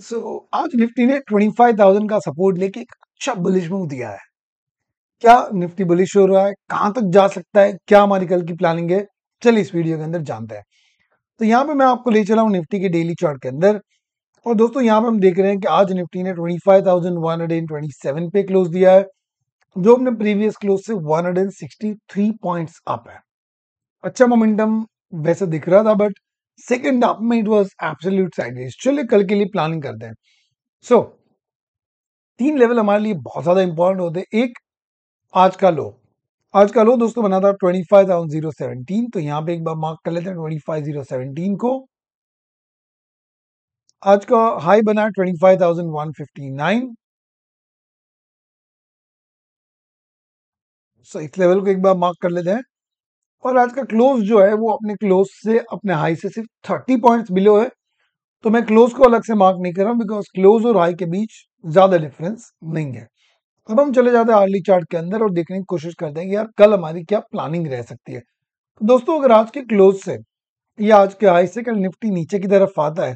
सो so, आज Nifty ने 25,000 का सपोर्ट लेके एक अच्छा बुलिश मूव दिया है क्या निफ्टी बुलिश हो रहा है कहां तक जा सकता है क्या हमारी कल की प्लानिंग है चलिए इस वीडियो के अंदर जानते हैं तो यहाँ पे मैं आपको ले चला हूँ निफ्टी के डेली चार्ट के अंदर और दोस्तों यहाँ पे हम देख रहे हैं कि आज निफ्टी ने ट्वेंटी पे क्लोज दिया है जो अपने प्रीवियस क्लोज से वन पॉइंट्स अप है अच्छा मोमेंटम वैसे दिख रहा था बट सेकेंड हाफ में इट वॉज एब्सोल्यूट साइडवेज चलिए कल के लिए प्लानिंग करते हैं सो so, तीन लेवल हमारे लिए बहुत ज़्यादा इंपॉर्टेंट होते हैं एक आज का लो आज का लो दोस्तों बना था twenty five thousand zero seventeen तो यहां पे एक बार मार्क कर लेते हैं ट्वेंटी फाइव जीरो सेवनटीन को आज का हाई बना twenty five thousand one fifty nine so इस लेवल को एक बार मार्क कर लेते हैं और आज का क्लोज जो है वो अपने क्लोज से अपने हाई से सिर्फ थर्टी पॉइंट्स बिलो है तो मैं क्लोज को अलग से मार्क नहीं कर रहा हूँ बिकॉज क्लोज और हाई के बीच ज्यादा डिफरेंस नहीं है अब हम चले जाते हैं आर्ली चार्ट के अंदर और देखने की कोशिश करते हैं कि यार कल हमारी क्या प्लानिंग रह सकती है तो दोस्तों अगर आज के क्लोज से या आज के हाई से कल निफ्टी नीचे की तरफ आता है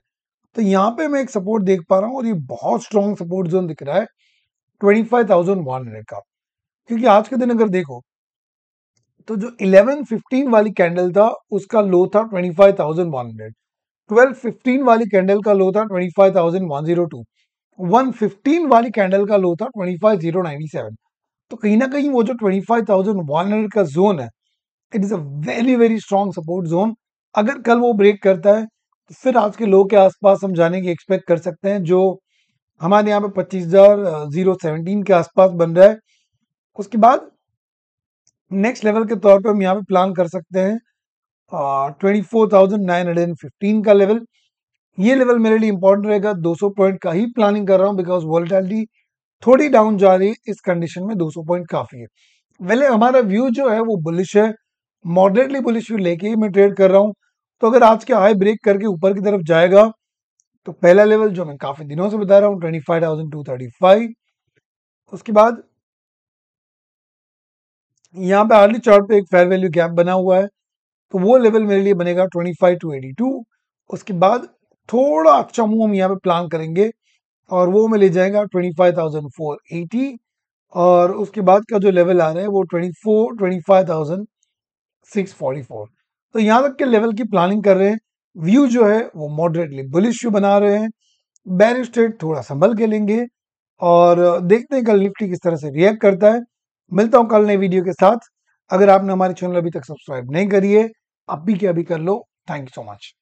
तो यहाँ पे मैं एक सपोर्ट देख पा रहा हूँ और ये बहुत स्ट्रॉन्ग सपोर्ट जोन दिख रहा है twenty five thousand one hundred का क्योंकि आज के दिन अगर देखो तो जो 1115 वाली कैंडल था उसका लो था 25,100 1215 वाली कैंडल का लो था 25,102 115 वाली कैंडल का लो था 25,097 तो कहीं ना कहीं वो जो 25,100 का जोन है it is a very very strong support zone अगर कल वो ब्रेक करता है तो फिर आज के लो के आसपास हम जाने की एक्सपेक्ट कर सकते हैं जो हमारे यहाँ पे पच्चीस हजार जीरो सेवनटीन के आसपास बन रहा है उसके बाद नेक्स्ट लेवल के तौर पे हम यहाँ पे प्लान कर सकते हैं ट्वेंटी फोर का लेवल ये लेवल मेरे लिए इंपॉर्टेंट रहेगा 200 पॉइंट का ही प्लानिंग कर रहा हूँ बिकॉज वॉलिटैलिटी थोड़ी डाउन जा रही है इस कंडीशन में 200 पॉइंट काफी है वेले हमारा व्यू जो है वो बुलिश है मॉडरेटली बुलिश व्यू लेके ही मैं ट्रेड कर रहा हूँ तो अगर आज के हाई ब्रेक करके ऊपर की तरफ जाएगा तो पहला लेवल जो मैं काफी दिनों से बता रहा हूँ twenty five thousand two thirty five उसके बाद यहाँ पे आर्ली चार्ट पे एक फेयर वैल्यू गैप बना हुआ है तो वो लेवल मेरे लिए बनेगा 25 टू 82 उसके बाद थोड़ा अच्छा मुंह हम यहाँ पे प्लान करेंगे और वो हमें ले जाएगा 25,480 और उसके बाद का जो लेवल आ रहा है वो 24 25,644 तो यहाँ तक के लेवल की प्लानिंग कर रहे हैं व्यू जो है वो मॉडरेटली बुलिश बना रहे हैं बैरिस्टेड थोड़ा संभल के लेंगे और देखते हैं कल निफ्टी किस तरह से रिएक्ट करता है मिलता हूं कल नए वीडियो के साथ अगर आपने हमारे चैनल अभी तक सब्सक्राइब नहीं करी है अब भी क्या अभी कर लो थैंक यू सो मच